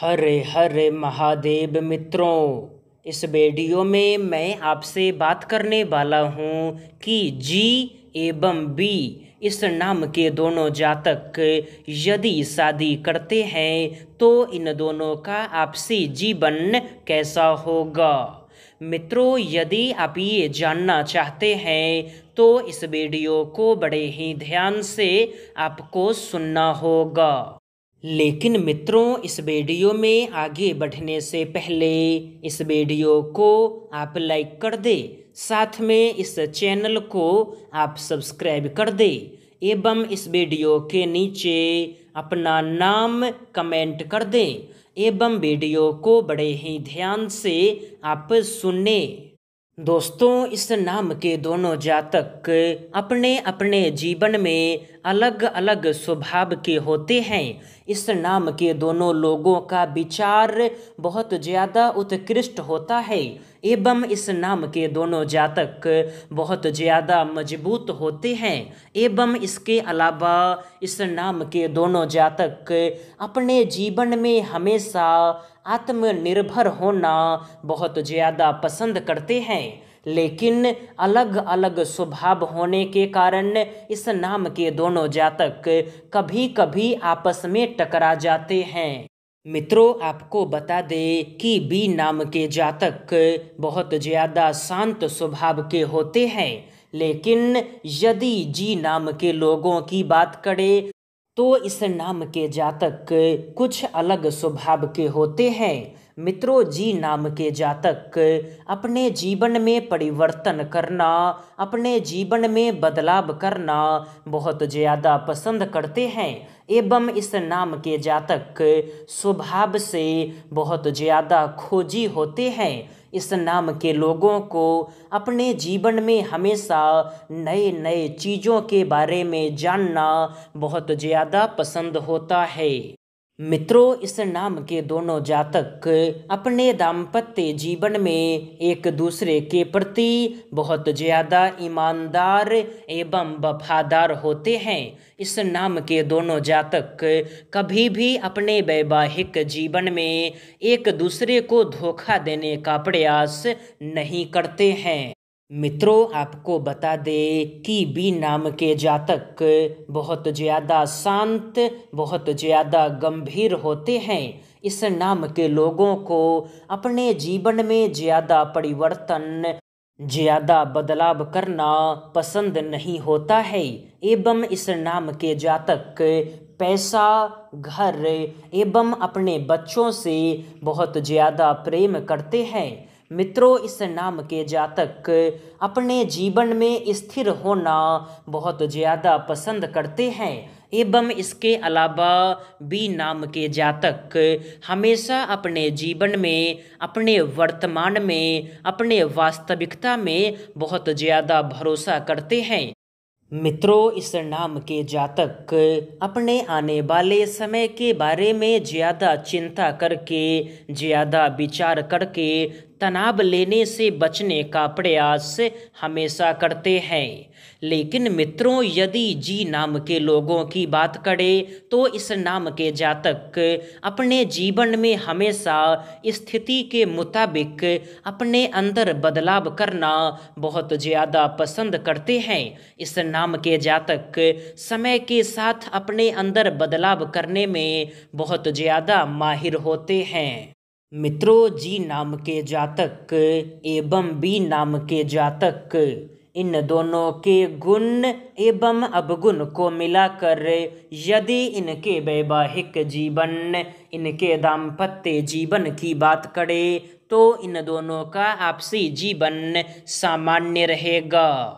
हरे हरे महादेव मित्रों इस वीडियो में मैं आपसे बात करने वाला हूँ कि जी एवं बी इस नाम के दोनों जातक यदि शादी करते हैं तो इन दोनों का आपसी जीवन कैसा होगा मित्रों यदि आप ये जानना चाहते हैं तो इस वीडियो को बड़े ही ध्यान से आपको सुनना होगा लेकिन मित्रों इस वीडियो में आगे बढ़ने से पहले इस वीडियो को आप लाइक कर दे साथ में इस चैनल को आप सब्सक्राइब कर दे एवं इस वीडियो के नीचे अपना नाम कमेंट कर दें एवं वीडियो को बड़े ही ध्यान से आप सुने दोस्तों इस नाम के दोनों जातक अपने अपने जीवन में अलग अलग स्वभाव के होते हैं इस नाम के दोनों लोगों का विचार बहुत ज़्यादा उत्कृष्ट होता है एवं इस नाम के दोनों जातक बहुत ज़्यादा मजबूत होते हैं एवं इसके अलावा इस नाम के दोनों जातक अपने जीवन में हमेशा आत्मनिर्भर होना बहुत ज़्यादा पसंद करते हैं लेकिन अलग अलग स्वभाव होने के कारण इस नाम के दोनों जातक कभी कभी आपस में टकरा जाते हैं मित्रों आपको बता दें कि बी नाम के जातक बहुत ज़्यादा शांत स्वभाव के होते हैं लेकिन यदि जी नाम के लोगों की बात करें तो इस नाम के जातक कुछ अलग स्वभाव के होते हैं मित्रों जी नाम के जातक अपने जीवन में परिवर्तन करना अपने जीवन में बदलाव करना बहुत ज़्यादा पसंद करते हैं एवं इस नाम के जातक स्वभाव से बहुत ज़्यादा खोजी होते हैं इस नाम के लोगों को अपने जीवन में हमेशा नए नए चीज़ों के बारे में जानना बहुत ज़्यादा पसंद होता है मित्रों इस नाम के दोनों जातक अपने दाम्पत्य जीवन में एक दूसरे के प्रति बहुत ज़्यादा ईमानदार एवं वफादार होते हैं इस नाम के दोनों जातक कभी भी अपने वैवाहिक जीवन में एक दूसरे को धोखा देने का प्रयास नहीं करते हैं मित्रों आपको बता दें कि बी नाम के जातक बहुत ज़्यादा शांत बहुत ज़्यादा गंभीर होते हैं इस नाम के लोगों को अपने जीवन में ज़्यादा परिवर्तन ज़्यादा बदलाव करना पसंद नहीं होता है एवं इस नाम के जातक पैसा घर एवं अपने बच्चों से बहुत ज़्यादा प्रेम करते हैं मित्रों इस नाम के जातक अपने जीवन में स्थिर होना बहुत ज़्यादा पसंद करते हैं एवं इसके अलावा बी नाम के जातक हमेशा अपने जीवन में अपने वर्तमान में अपने वास्तविकता में बहुत ज़्यादा भरोसा करते हैं मित्रों इस नाम के जातक अपने आने वाले समय के बारे में ज़्यादा चिंता करके ज़्यादा विचार करके तनाव लेने से बचने का प्रयास हमेशा करते हैं लेकिन मित्रों यदि जी नाम के लोगों की बात करें तो इस नाम के जातक अपने जीवन में हमेशा स्थिति के मुताबिक अपने अंदर बदलाव करना बहुत ज़्यादा पसंद करते हैं इस नाम के जातक समय के साथ अपने अंदर बदलाव करने में बहुत ज़्यादा माहिर होते हैं मित्रों जी नाम के जातक एवं बी नाम के जातक इन दोनों के गुण एवं अवगुण को मिलाकर यदि इनके वैवाहिक जीवन इनके दाम्पत्य जीवन की बात करें तो इन दोनों का आपसी जीवन सामान्य रहेगा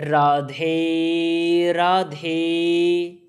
राधे राधे